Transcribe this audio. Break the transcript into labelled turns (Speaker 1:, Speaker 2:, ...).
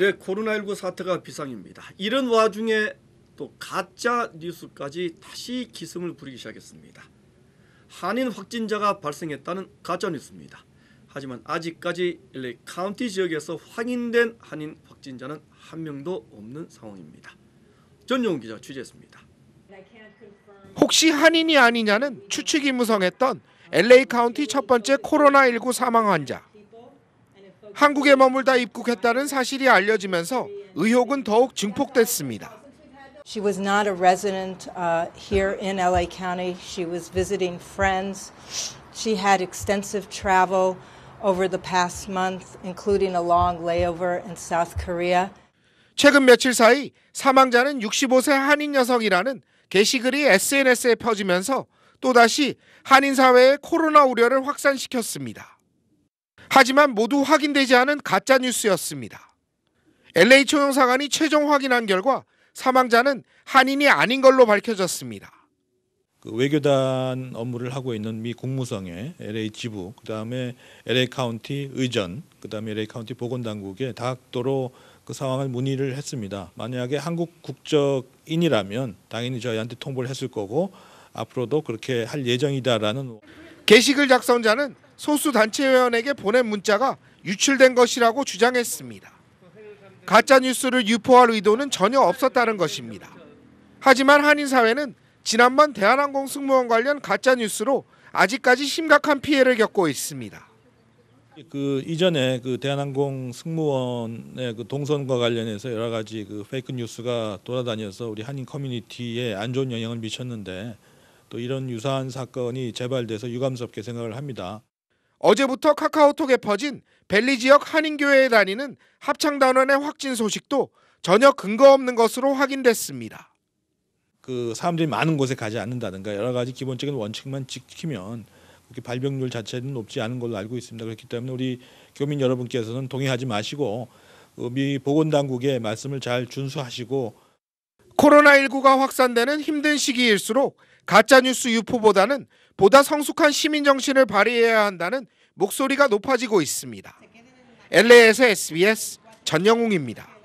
Speaker 1: 네, 코로나19 사태가 비상입니다. 이런 와중에 또 가짜 뉴스까지 다시 기승을 부리기 시작했습니다. 한인 확진자가 발생했다는 가짜 뉴스입니다. 하지만 아직까지 LA 카운티 지역에서 확인된 한인 확진자는 한 명도 없는 상황입니다. 전용 기자 취재했습니다.
Speaker 2: 혹시 한인이 아니냐는 추측이 무성했던 LA 카운티 첫 번째 코로나19 사망 환자. 한국에 머물다 입국했다는 사실이 알려지면서 의혹은 더욱 증폭됐습니다.
Speaker 3: She was not a resident uh, here in LA County. She was visiting friends. She had extensive travel over the past month, including a long layover in South Korea.
Speaker 2: 최근 며칠 사이 사망자는 65세 한인 여성이라는 게시글이 SNS에 퍼지면서 또다시 한인 사회의 코로나 우려를 확산시켰습니다. 하지만 모두 확인되지 않은 가짜 뉴스였습니다. LA 총영사관이 최종 확인한 결과 사망자는 한인이 아닌 걸로 밝혀졌습니다.
Speaker 4: 그 외교단 업무를 하고 있는 미 국무성의 LA 지부, 그 다음에 LA 카운티 의전, 그 다음에 LA 카운티 보건당국에 다각도로 그 상황을 문의를 했습니다. 만약에 한국 국적인이라면 당연히
Speaker 2: 저희한테 통보를 했을 거고 앞으로도 그렇게 할 예정이다라는 게시글 작성자는 소수 단체회원에게 보낸 문자가 유출된 것이라고 주장했습니다. 가짜뉴스를 유포할 의도는 전혀 없었다는 것입니다. 하지만 한인사회는 지난번 대한항공 승무원 관련 가짜뉴스로 아직까지 심각한 피해를 겪고 있습니다.
Speaker 4: 그 이전에 그 대한항공 승무원의 그 동선과 관련해서 여러 가지 그 페이크 뉴스가 돌아다녀서 우리 한인 커뮤니티에 안 좋은 영향을 미쳤는데 또 이런 유사한 사건이 재발돼서 유감스럽게 생각을 합니다.
Speaker 2: 어제부터 카카오톡에 퍼진 벨리 지역 한인교회에 다니는 합창단원의 확진 소식도 전혀 근거 없는 것으로 확인됐습니다. 그
Speaker 4: 사람들이 많은 곳에 가지 않는다든가 여러 가지 기본적인 원칙만 지키면 그렇게 발병률 자체는 높지 않은 걸로 알고 있습니다. 그렇기 때문에 우리 교민 여러분께서는 동의하지 마시고 어,
Speaker 2: 미 보건당국의 말씀을 잘 준수하시고 코로나19가 확산되는 힘든 시기일수록 가짜뉴스 유포보다는 보다 성숙한 시민 정신을 발휘해야 한다는 목소리가 높아지고 있습니다. LA에서 SBS 전영웅입니다.